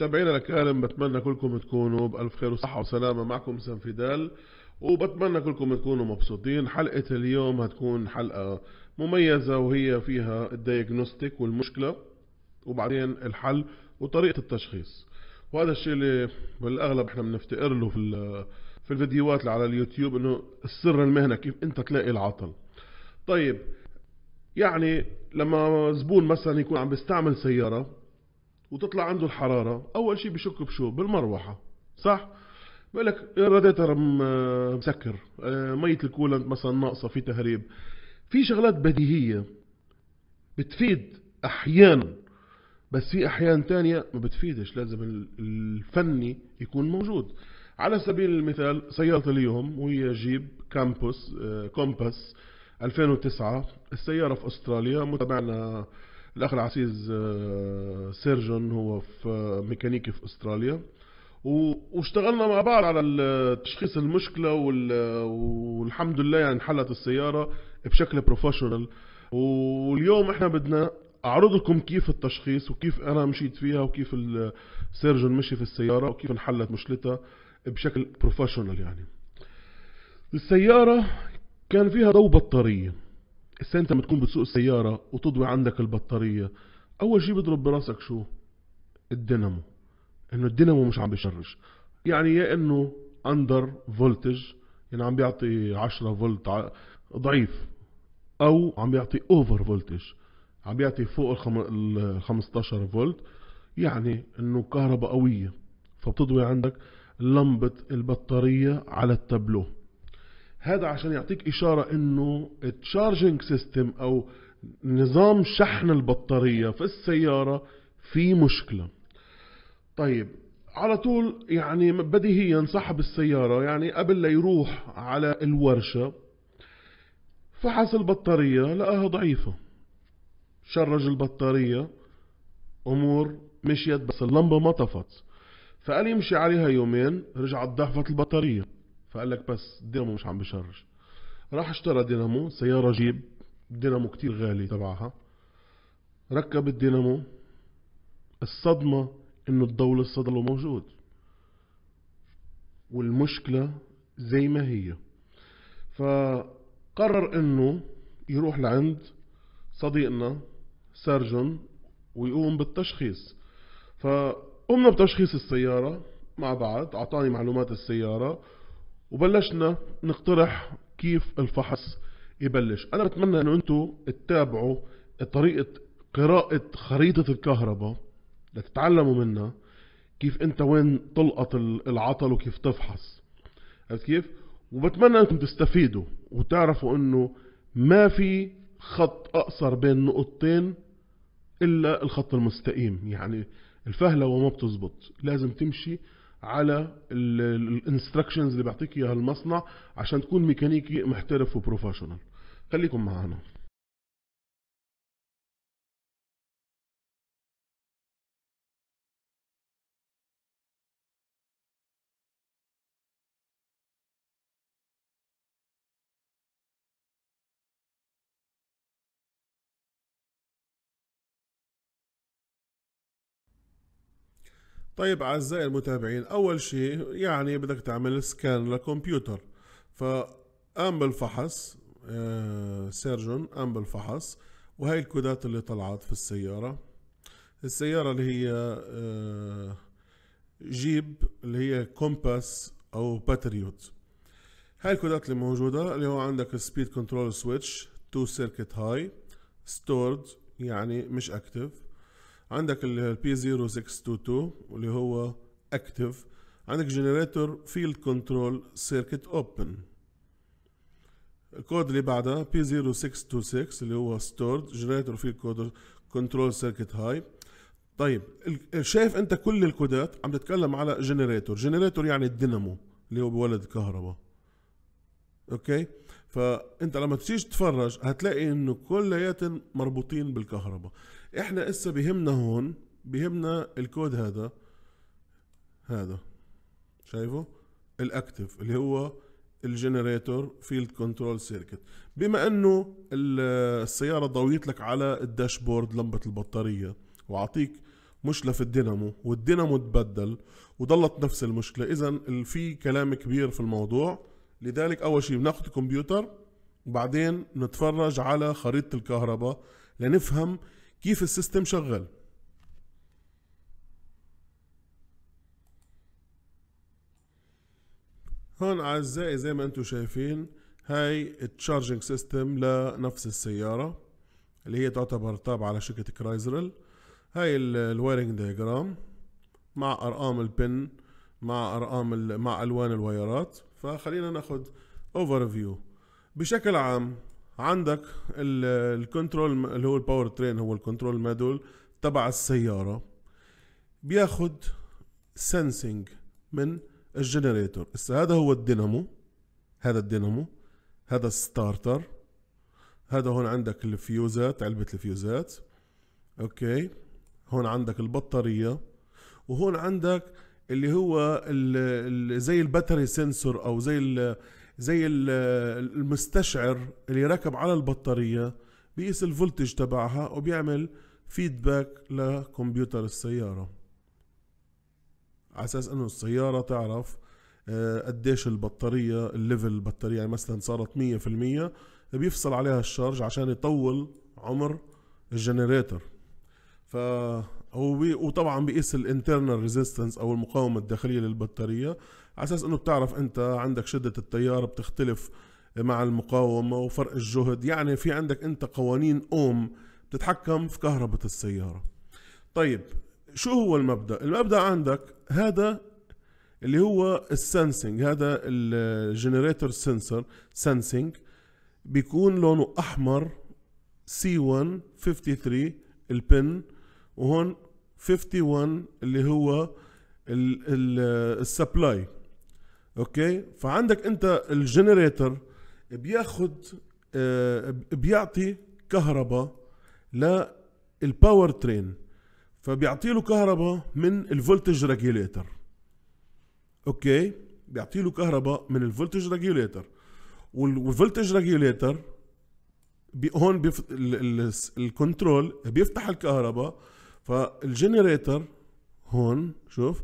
متابعينا الكرام بتمنى كلكم تكونوا بألف خير وصحة وسلامة معكم سنفدال وبتمنى كلكم تكونوا مبسوطين حلقة اليوم هتكون حلقة مميزة وهي فيها الدياجنوستيك والمشكلة وبعدين الحل وطريقة التشخيص وهذا الشيء اللي بالأغلب احنا بنفتقر له في في الفيديوهات اللي على اليوتيوب انه السر المهنة كيف انت تلاقي العطل طيب يعني لما زبون مثلا يكون عم بيستعمل سيارة وتطلع عنده الحراره اول شيء بشك بشو بالمروحه صح بقول لك الراديتر مسكر آه، ميه الكولنت مثلا ناقصه في تهريب في شغلات بديهيه بتفيد احيانا بس في احيان تانية ما بتفيدش لازم الفني يكون موجود على سبيل المثال سيارة اليوم وهي جيب كامبوس آه، كومباس 2009 السيارة في استراليا متابعنا الأخ العزيز آه، سيرجون هو في آه، ميكانيكي في أستراليا واشتغلنا مع بعض على تشخيص المشكلة والحمد لله يعني انحلت السيارة بشكل بروفيشنال واليوم احنا بدنا اعرض لكم كيف التشخيص وكيف انا مشيت فيها وكيف السيرجون مشي في السيارة وكيف انحلت مشكلتها بشكل بروفيشنال يعني السيارة كان فيها ضوء بطارية إذا أنت بتكون بتسوق السيارة وتضوي عندك البطارية أول شيء بيضرب براسك شو الدينامو إنه الدينامو مش عم بيشرش يعني يا إنه أندر فولتج يعني عم بيعطي 10 فولت ضعيف أو عم بيعطي أوفر فولتج عم بيعطي فوق ال 15 فولت يعني إنه كهرباء قوية فبتضوي عندك لمبة البطارية على التابلوه هذا عشان يعطيك اشاره انه التشارجنج سيستم او نظام شحن البطاريه في السياره في مشكله طيب على طول يعني بديهيا صاحب السياره يعني قبل لا يروح على الورشه فحص البطاريه لقاها ضعيفه شرج البطاريه امور مشيت بس اللمبه ما طفت فقال يمشي عليها يومين رجعت ضعفت البطاريه فقال لك بس الدينامو مش عم بشرج راح اشترى دينامو سيارة جيب دينامو كتير غالي تبعها ركب الدينامو الصدمة انه الضوء الصدل موجود والمشكلة زي ما هي فقرر انه يروح لعند صديقنا سارجون ويقوم بالتشخيص فقمنا بتشخيص السيارة مع بعض أعطاني معلومات السيارة وبلشنا نقترح كيف الفحص يبلش انا بتمنى انه انتم تتابعوا طريقة قراءة خريطة الكهرباء لتتعلموا منها كيف انت وين تلقط العطل وكيف تفحص عرفت كيف؟ وبتمنى انكم تستفيدوا وتعرفوا انه ما في خط اقصر بين نقطتين الا الخط المستقيم يعني الفهلة وما بتزبط لازم تمشي على الانستراكشنز اللي بيعطيك اياها المصنع عشان تكون ميكانيكي محترف وبروفيشنال خليكم معنا طيب اعزائي المتابعين اول شيء يعني بدك تعمل سكان لكمبيوتر فقام بالفحص آه، سيرجون قام بالفحص وهي الكودات اللي طلعت في السيارة السيارة اللي هي آه، جيب اللي هي كومباس او باتريوت هاي الكودات اللي موجودة اللي هو عندك سبيد كنترول سويتش تو سيركت هاي ستورد يعني مش اكتف عندك البي 0622 واللي هو اكتف عندك جنريتور فيلد كنترول سيركت اوبن الكود اللي بعدها بي 0626 اللي هو ستورد جنريتور فيلد كنترول سيركت هاي طيب شايف انت كل الكودات عم تتكلم على جنريتور جنريتور يعني الدينامو اللي هو بولد كهرباء اوكي فانت لما تيجي تتفرج هتلاقي انه كلياتهم مربوطين بالكهرباء احنا اسا بهمنا هون بهمنا الكود هذا هذا شايفه الاكتف اللي هو الجنريتور فيلد كنترول سيركت بما انه السياره ضويت لك على الداشبورد لمبه البطاريه واعطيك مشكله في الدينامو والدينامو تبدل وضلت نفس المشكله اذا في كلام كبير في الموضوع لذلك اول شيء بناخذ الكمبيوتر وبعدين نتفرج على خريطه الكهرباء لنفهم كيف السيستم شغال هون اعزائي زي ما انتم شايفين هاي التشارجنج سيستم لنفس السياره اللي هي تعتبر تابعه على شركه كرايزرل هاي الوايرنج دايجرام مع ارقام البن مع ارقام مع الوان الوايرات فخلينا ناخد اوفر فيو بشكل عام عندك الكنترول اللي هو الباور ترين هو الكنترول مادول تبع السياره بياخد سنسنج من الجنريتور هسه هذا هو الدينامو هذا الدينامو هذا الستارتر هذا هون عندك الفيوزات علبة الفيوزات اوكي هون عندك البطارية وهون عندك اللي هو الـ الـ زي الباتري سنسور او زي زي المستشعر اللي راكب على البطارية بيقيس الفولتج تبعها وبيعمل فيدباك لكمبيوتر السيارة على اساس انه السيارة تعرف آه، قديش البطارية الليفل البطارية يعني مثلا صارت مية في المية بيفصل عليها الشارج عشان يطول عمر الجنريتر ف هو وطبعا بيقيس الانترنال ريزيستنس او المقاومه الداخليه للبطاريه على اساس انه بتعرف انت عندك شده التيار بتختلف مع المقاومه وفرق الجهد يعني في عندك انت قوانين اوم بتتحكم في كهرباء السياره طيب شو هو المبدا المبدا عندك هذا اللي هو السنسنج هذا الجنريتور سنسور سنسنج بيكون لونه احمر سي 153 البن وهون 51 اللي هو السبلاي اوكي فعندك انت الجنريتر بياخد آه، بيعطي كهرباء للباور ترين فبيعطي له كهرباء من الفولتج ريجوليتر اوكي بيعطي له كهرباء من الفولتج ريجوليتر والفولتج ريجوليتر هون بيف... الكنترول بيفتح الكهرباء فالجنريتر هون شوف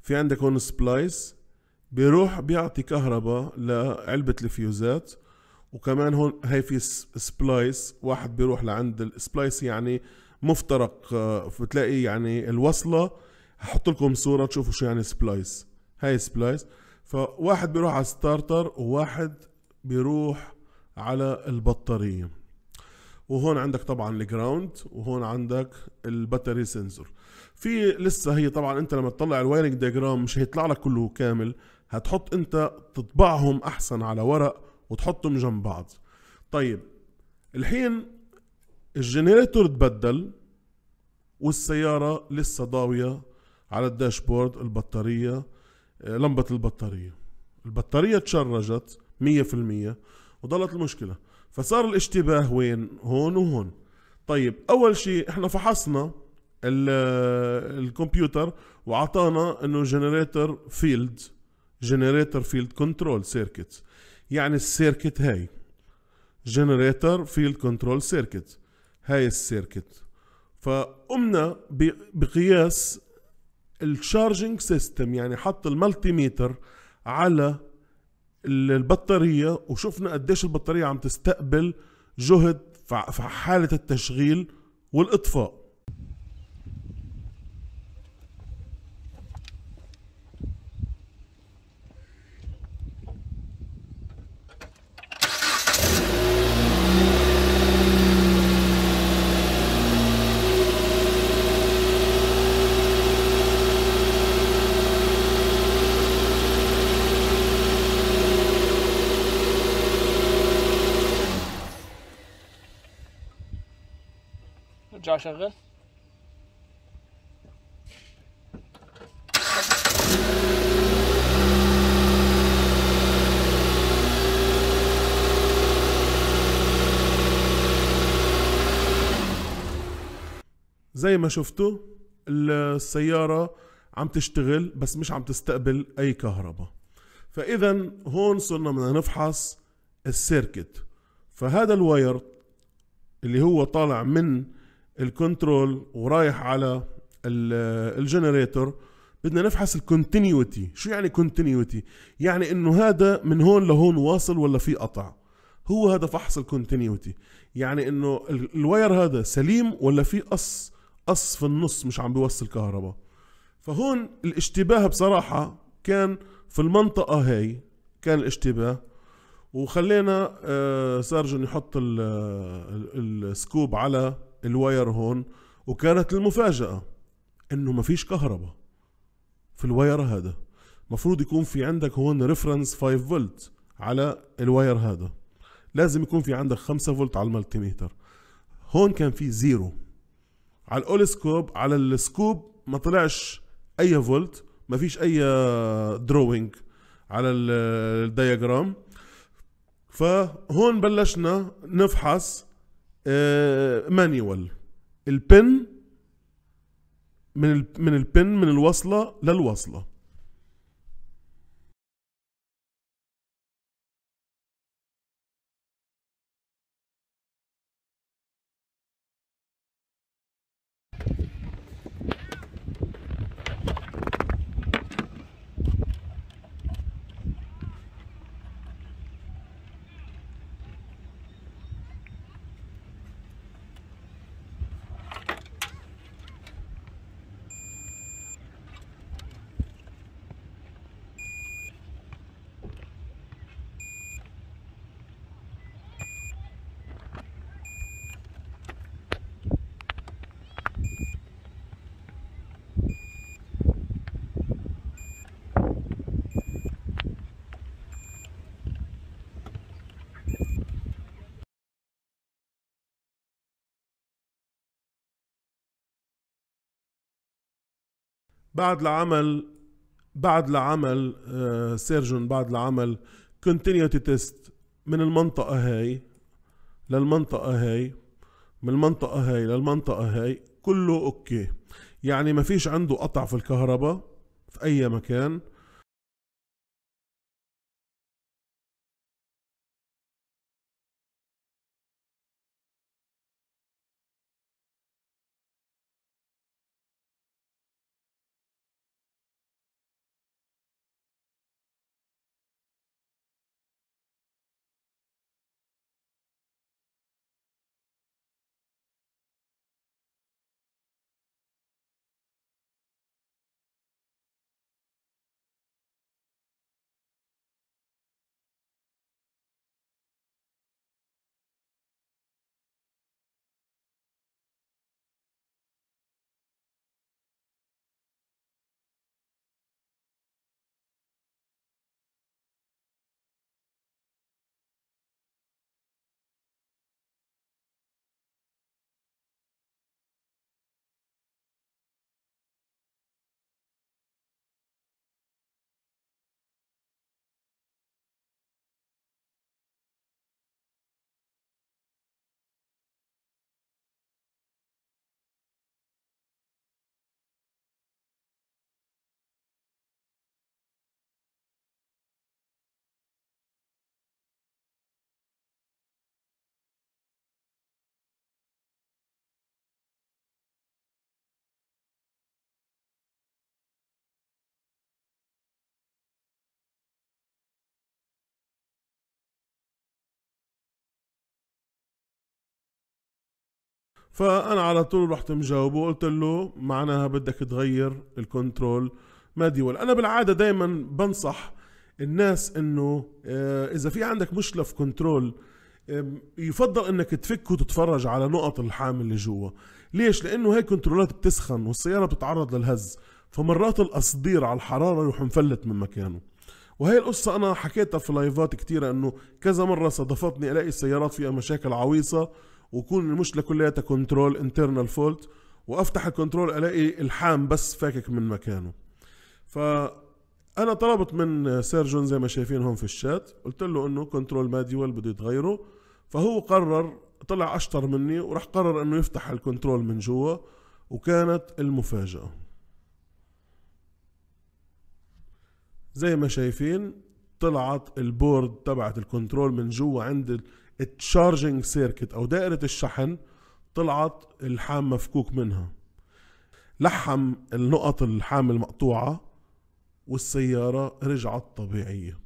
في عندك هون سبلايس بيروح بيعطي كهرباء لعلبة الفيوزات وكمان هون هي في سبلايس واحد بيروح لعند السبلايس يعني مفترق آه، بتلاقي يعني الوصلة هحط لكم صورة تشوفوا شو يعني سبلايس هاي سبلايس فواحد بيروح على الستارتر وواحد بيروح على البطارية وهون عندك طبعا الجراوند وهون عندك الباتري سنسور في لسه هي طبعا انت لما تطلع الوايرنج ديجرام مش هيطلع لك كله كامل هتحط انت تطبعهم احسن على ورق وتحطهم جنب بعض طيب الحين الجنريتور تبدل والسيارة لسه ضاوية على الداشبورد البطارية لمبة البطارية البطارية تشرجت مية في المية وضلت المشكلة فصار الاشتباه وين هون وهون طيب اول شيء احنا فحصنا الكمبيوتر واعطانا انه جنريتر فيلد جنريتر فيلد كنترول سيركت يعني السيركت هاي جنريتر فيلد كنترول سيركت هاي السيركت فقمنا بقياس الشارجنج سيستم يعني حط الملتيميتر على البطاريه وشفنا قديش البطاريه عم تستقبل جهد في حاله التشغيل والاطفاء شغل زي ما شفتوا السيارة عم تشتغل بس مش عم تستقبل أي كهرباء فإذا هون صرنا بدنا نفحص السيركت فهذا الواير اللي هو طالع من الكنترول ورايح على الجنريتور بدنا نفحص الكونتينيوتي شو يعني كونتينيوتي يعني انه هذا من هون لهون واصل ولا في قطع هو هذا فحص الكونتينيوتي يعني انه الواير هذا سليم ولا في قص قص في النص مش عم بيوصل كهرباء فهون الاشتباه بصراحه كان في المنطقه هاي كان الاشتباه وخلينا آه، سارجن يحط السكوب على الواير هون وكانت المفاجأة انه ما فيش كهرباء في الواير هذا مفروض يكون في عندك هون ريفرنس 5 فولت على الواير هذا لازم يكون في عندك 5 فولت على الملتيميتر هون كان في زيرو على الاوليسكوب على السكوب ما طلعش اي فولت ما فيش اي دروينج على الدياجرام فهون بلشنا نفحص آه، مانيوال البن من من البن من الوصله للوصله بعد العمل بعد العمل آه، سيرجون بعد العمل كونتينيوتي تيست من المنطقة هاي للمنطقة هاي من المنطقة هاي للمنطقة هاي كله اوكي يعني ما فيش عنده قطع في الكهرباء في اي مكان فانا على طول رحت مجاوبه وقلت له معناها بدك تغير الكنترول ماديول انا بالعاده دائما بنصح الناس انه آه، اذا في عندك مشكله في كنترول يفضل انك تفك وتتفرج على نقط الحامل اللي جوا ليش لانه هاي كنترولات بتسخن والسياره بتتعرض للهز فمرات القصدير على الحراره يروح مفلت من مكانه وهي القصة أنا حكيتها في لايفات كتيرة إنه كذا مرة صادفتني ألاقي السيارات فيها مشاكل عويصة وكون المشكله كلياتها كنترول انترنال فولت وافتح الكنترول الاقي الحام بس فاكك من مكانه ف انا طلبت من سيرجون زي ما شايفين هون في الشات قلت له انه كنترول ماديول بده يتغيره فهو قرر طلع اشطر مني وراح قرر انه يفتح الكنترول من جوا وكانت المفاجاه زي ما شايفين طلعت البورد تبعت الكنترول من جوا عند التشارجنج سيركت او دائرة الشحن طلعت الحام مفكوك منها لحم النقط الحام المقطوعة والسيارة رجعت طبيعية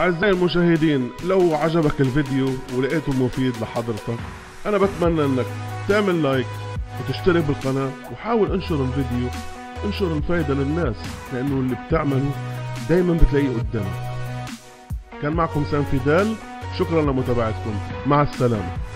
أعزائي المشاهدين لو عجبك الفيديو ولقيته مفيد لحضرتك أنا بتمنى أنك تعمل لايك وتشترك بالقناة وحاول انشر الفيديو انشر الفايدة للناس لأنه اللي بتعمله دايما بتلاقيه قدامك كان معكم سام فيدال شكرا لمتابعتكم مع السلامه